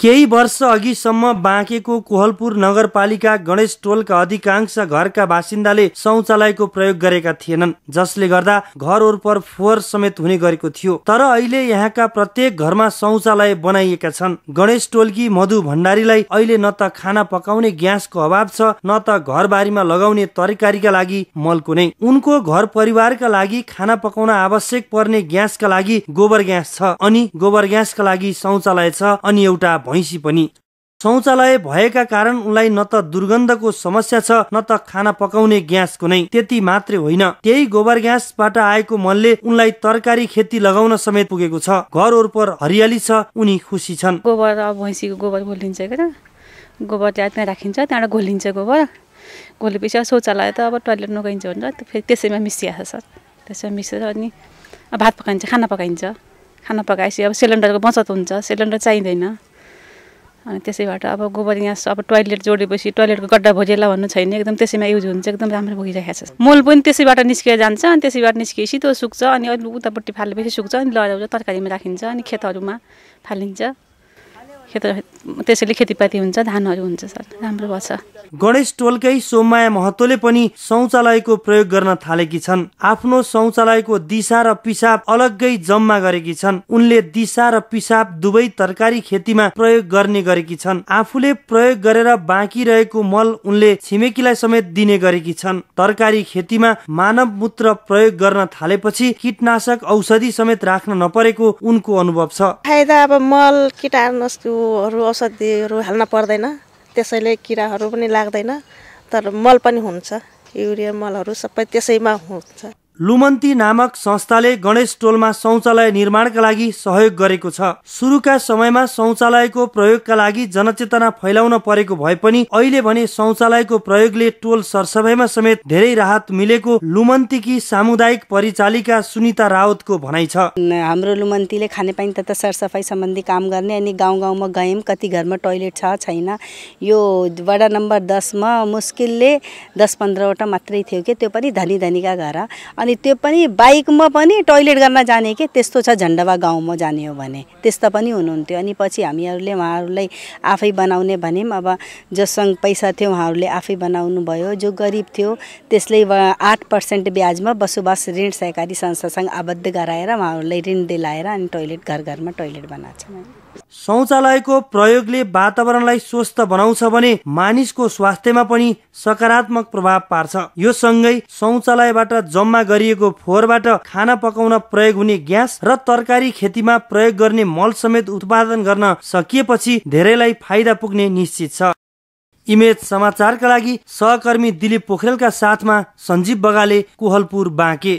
केही वर्ष अघिसम्म बाँकेको कोहलपुर नगरपालिका गणेश टोलका अधिकांश घरका बासिन्दाले शौचालयको प्रयोग गरेका थिएनन् जसले गर्दा घर वरपर फोहोर समेत हुने गरेको थियो तर अहिले यहाँका प्रत्येक घरमा शौचालय बनाइएका छन् गणेश टोलकी मधु भण्डारीलाई अहिले न त खाना पकाउने ग्यासको अभाव छ न त घरबारीमा लगाउने तरकारीका लागि मलको नै उनको घर परिवारका लागि खाना पकाउन आवश्यक पर्ने ग्यासका लागि गोबर ग्यास छ अनि गोबर ग्यासका लागि शौचालय छ अनि एउटा भैँसी पनि शौचालय भएका कारण उनलाई न त दुर्गन्धको समस्या छ न त खाना पकाउने ग्यासको नै त्यति मात्रै होइन त्यही गोबर ग्यासबाट आएको मलले उनलाई तरकारी खेती लगाउन समेत पुगेको छ घर वरपर हरियाली छ उनी खुसी छन् गोबर अब भैँसीको गोबर घोलिन्छ क्या गोबर त्यहाँ राखिन्छ त्यहाँबाट घोलिन्छ गोबर घोलेपछि शौचालय त अब टोइलेट नगइन्छ भनेर फेरि त्यसैमा मिसिहाल्छ सर त्यसमा मिसेर अनि भात पकाइन्छ खाना पकाइन्छ खाना पकाएपछि अब सिलिन्डरको बचत हुन्छ सिलिन्डर चाहिँदैन अनि त्यसैबाट अब गोबर यहाँ अब टोइलेट जोडेपछि टोइलेटको गड्डा भोजेला भन्नु छैन एकदम त्यसैमा युज हुन्छ एकदम राम्रो भोगिरहेको छ मल पनि त्यसैबाट निस्केर जान्छ अनि त्यसैबाट निस्केपछि त्यो सुक्छ अनि अलिक उतापट्टि फालेपछि सुक्छ अनि लगाएर तरकारीमा राखिन्छ अनि खेतहरूमा फालिन्छ त्यसैले खेतीपाती हुन्छ धानहरू हुन्छ सर राम्रो गर्छ गणेश टोलकै सोममाया महतोले पनि शौचालयको प्रयोग गर्न थालेकी छन् आफ्नो शौचालयको दिशा र पिसाब अलग्गै जम्मा गरेकी छन् उनले दिशा र पिसाब दुवै तरकारी खेतीमा प्रयोग गर्ने गरेकी छन् आफूले प्रयोग गरेर बाँकी रहेको मल उनले छिमेकीलाई समेत दिने गरेकी छन् तरकारी खेतीमा मानव मूत्र प्रयोग गर्न थालेपछि कीटनाशक औषधि समेत राख्न नपरेको उनको अनुभव छ फाइदा अब मल किटाणु अरू औषधिहरू हाल्न पर्दैन त्यसैले किराहरू पनि लाग्दैन तर मल पनि हुन्छ युरिया मलहरू सबै त्यसैमा हुन्छ लुमन्ती नामक संस्थाले गणेश टोलमा शौचालय निर्माणका लागि सहयोग गरेको छ सुरुका समयमा शौचालयको प्रयोगका लागि जनचेतना फैलाउन परेको भए पनि अहिले भने शौचालयको प्रयोगले टोल सरसफाइमा समेत धेरै राहत मिलेको लुमन्तीकी सामुदायिक परिचालिका सुनिता रावतको भनाइ छ हाम्रो लुमन्तीले खानेपानी तथा सरसफाइ सम्बन्धी काम गर्ने अनि गाउँ गाउँमा गयौँ कति घरमा टोयलेट छ छैन यो वडा नम्बर दसमा मुस्किलले दस पन्ध्रवटा मात्रै थियो कि त्यो पनि धनी धनीका घर अनि अनि त्यो पनि बाइकमा पनि टोइलेट गर्न जाने के त्यस्तो छ झन्डवा गाउँमा जाने हो भने त्यस्तो पनि हुनुहुन्थ्यो अनि पछि हामीहरूले उहाँहरूलाई आफै बनाउने भन्यौँ अब जोसँग पैसा थियो उहाँहरूले आफै बनाउनु भयो जो गरिब थियो त्यसले आठ पर्सेन्ट ब्याजमा बसोबास ऋण सहकारी संस्थासँग आबद्ध गराएर उहाँहरूलाई ऋण दिलाएर अनि टोइलेट घर घरमा टोइलेट बनाएको छ शौचालयको प्रयोगले वातावरणलाई स्वस्थ बनाउँछ भने मानिसको स्वास्थ्यमा पनि सकारात्मक प्रभाव पार्छ यो सँगै शौचालयबाट जम्मा गरिएको फोहोरबाट खाना पकाउन प्रयोग हुने ग्यास र तरकारी खेतीमा प्रयोग गर्ने मल समेत उत्पादन गर्न सकिएपछि धेरैलाई फाइदा पुग्ने निश्चित छ इमेज समाचारका लागि सहकर्मी दिलीप पोखरेलका साथमा सञ्जीव बगाले कोहलपुर बाँके